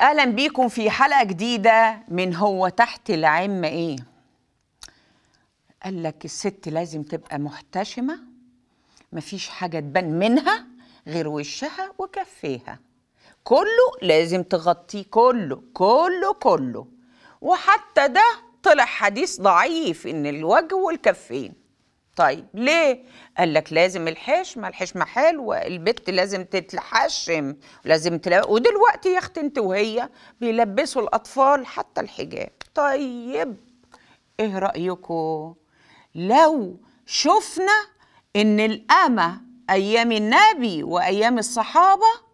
اهلا بيكم في حلقه جديده من هو تحت العمه ايه قال لك الست لازم تبقى محتشمه مفيش حاجه تبان منها غير وشها وكفيها كله لازم تغطيه كله كله كله وحتى ده طلع حديث ضعيف ان الوجه والكفين طيب ليه؟ قال لك لازم الحشمه الحشمه حلوه البت لازم تتحشم لازم تلا... ودلوقتي يا اختي انت وهي بيلبسوا الاطفال حتى الحجاب طيب ايه رايكم لو شفنا ان الامه ايام النبي وايام الصحابه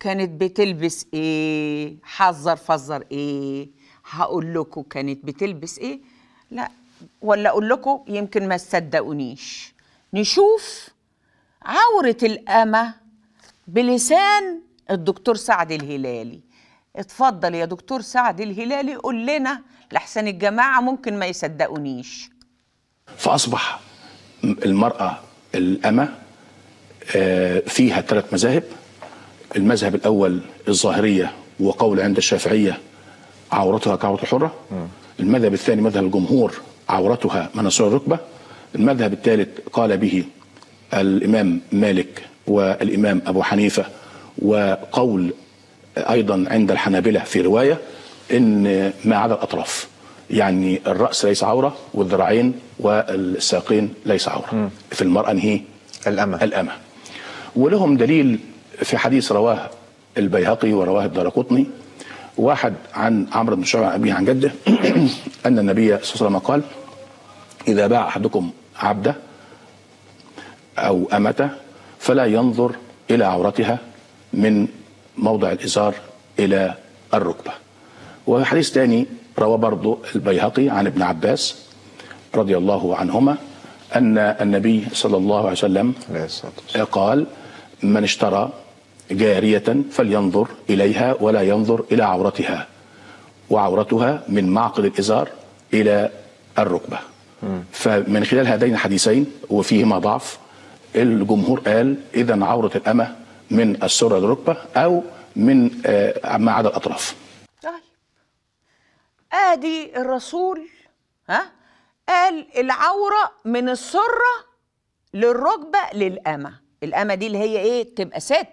كانت بتلبس ايه حذر فذر ايه هقول لكم كانت بتلبس ايه لا ولا اقول لكم يمكن ما تصدقونيش نشوف عورة الأمة بلسان الدكتور سعد الهلالي اتفضل يا دكتور سعد الهلالي قول لنا لحسن الجماعة ممكن ما يصدقونيش فأصبح المرأة الأمة آه، فيها ثلاث مذاهب المذهب الأول الظاهرية وقول عند الشافعية عورتها كعورة الحرة المذهب الثاني مذهب الجمهور عورتها مناصير الركبة المذهب الثالث قال به الإمام مالك والإمام أبو حنيفة وقول أيضا عند الحنابلة في رواية إن ما عدا الأطراف يعني الرأس ليس عورة والذراعين والساقين ليس عورة م. في المرأة هي الأمة الأمة ولهم دليل في حديث رواه البيهقي ورواه الدرقطني واحد عن عمرو بن شعيب عن أبيه عن جده أن النبي صلى الله عليه وسلم قال إذا باع أحدكم عبده أو أمته فلا ينظر إلى عورتها من موضع الإزار إلى الركبة وحديث ثاني روى برضه البيهقي عن ابن عباس رضي الله عنهما أن النبي صلى الله عليه وسلم قال من اشترى جارية فلينظر إليها ولا ينظر إلى عورتها وعورتها من معقد الإزار إلى الركبة فمن خلال هذين الحديثين وفيهما ضعف الجمهور قال إذا عورة الأمة من السرة للركبة أو من آه، ما عدا الأطراف طيب آدي الرسول ها قال العورة من السرة للركبة للأمة الأمة دي اللي هي إيه تبقى ست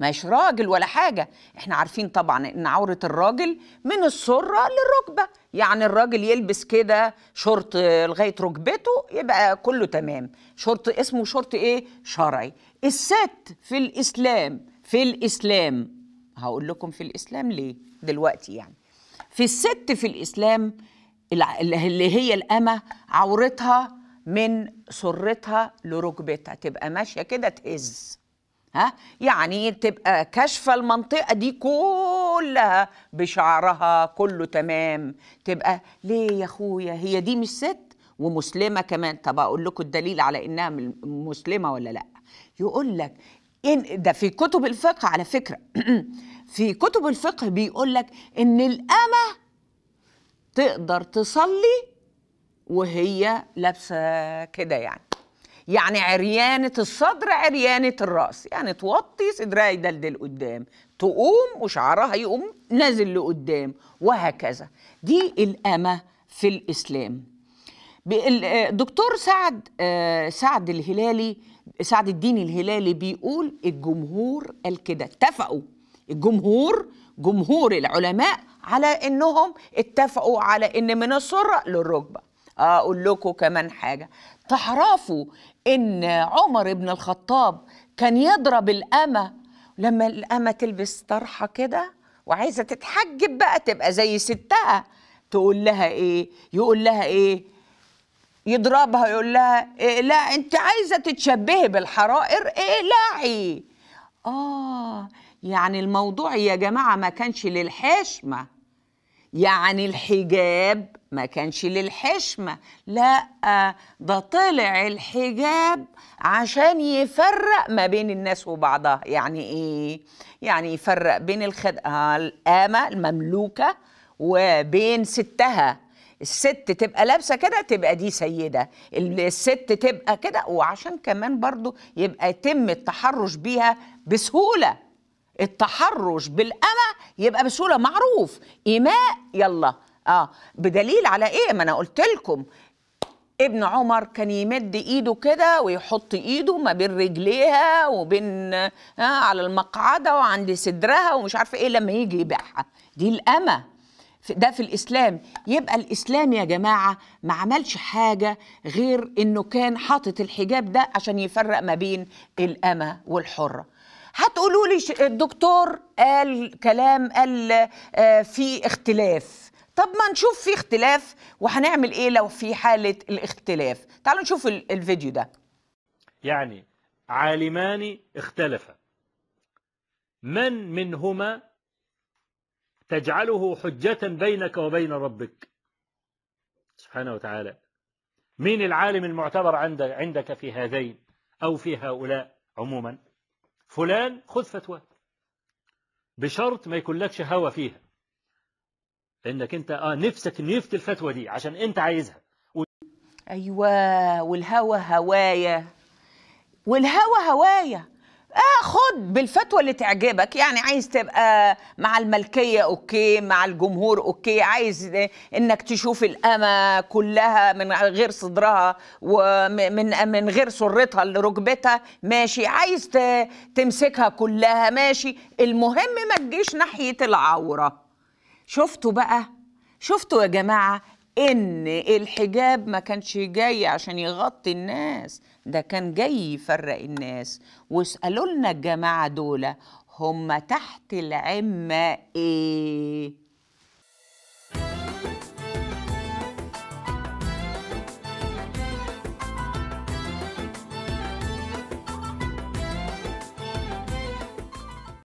ماش راجل ولا حاجة احنا عارفين طبعا ان عورة الراجل من السرة للركبة يعني الراجل يلبس كده شورت لغاية ركبته يبقى كله تمام شورت اسمه شورت ايه شرعي الست في الإسلام في الإسلام هقول لكم في الإسلام ليه دلوقتي يعني في الست في الإسلام اللي هي الأمة عورتها من سرتها لركبتها تبقى ماشية كده تهز ها يعني تبقى كاشفه المنطقه دي كلها بشعرها كله تمام تبقى ليه يا اخويا هي دي مش ست ومسلمه كمان طب اقول لكم الدليل على انها مسلمه ولا لا يقول لك إن ده في كتب الفقه على فكره في كتب الفقه بيقول لك ان الامه تقدر تصلي وهي لابسه كده يعني يعني عريانة الصدر عريانة الرأس يعني توطي صدرها يدلدل قدام تقوم وشعرها يقوم نازل لقدام وهكذا دي الأمة في الإسلام الدكتور آه، سعد آه، سعد الهلالي سعد الدين الهلالي بيقول الجمهور قال كده اتفقوا الجمهور جمهور العلماء على انهم اتفقوا على ان من السره للركبه اقول لكم كمان حاجه تعرفوا ان عمر بن الخطاب كان يضرب الامه لما الامه تلبس طرحه كده وعايزه تتحجب بقى تبقى زي ستها تقول لها ايه يقول لها ايه يضربها يقول لها إيه لا انت عايزه تتشبهي بالحرائر اقلعي إيه اه يعني الموضوع يا جماعه ما كانش للحشمه يعني الحجاب ما كانش للحشمة لا آه، ده طلع الحجاب عشان يفرق ما بين الناس وبعضها يعني ايه يعني يفرق بين آه الآمة المملوكة وبين ستها الست تبقى لابسه كده تبقى دي سيده الست تبقى كده وعشان كمان برضو يبقى يتم التحرش بيها بسهوله التحرش بالأمة يبقى بسهوله معروف ايماء يلا اه بدليل على ايه ما انا قلت لكم ابن عمر كان يمد ايده كده ويحط ايده ما بين رجليها وبين آه على المقعده وعند صدرها ومش عارفه ايه لما يجي يبيعها دي الامه ده في الاسلام يبقى الاسلام يا جماعه ما عملش حاجه غير انه كان حاطط الحجاب ده عشان يفرق ما بين الامه والحره هتقولوا لي الدكتور قال كلام قال آه، في اختلاف طب ما نشوف في اختلاف وهنعمل ايه لو في حاله الاختلاف تعالوا نشوف الفيديو ده يعني عالمان اختلفا من منهما تجعله حجة بينك وبين ربك سبحانه وتعالى مين العالم المعتبر عندك في هذين أو في هؤلاء عموما فلان خذ فتوى بشرط ما يكون لكش هوى فيها لأنك أنت آه نفسك يفتي الفتوى دي عشان أنت عايزها و... أيوة والهوى هوايا والهوى هوايا آه خد بالفتوى اللي تعجبك يعني عايز تبقى مع الملكية أوكي مع الجمهور أوكي عايز إنك تشوف الأمة كلها من غير صدرها ومن من غير سرتها لركبتها ماشي عايز تمسكها كلها ماشي المهم ما تجيش ناحية العورة شفتوا بقى شفتوا يا جماعة إن الحجاب ما كانش جاي عشان يغطي الناس ده كان جاي يفرق الناس واسألوا لنا الجماعة دول هم تحت العمة إيه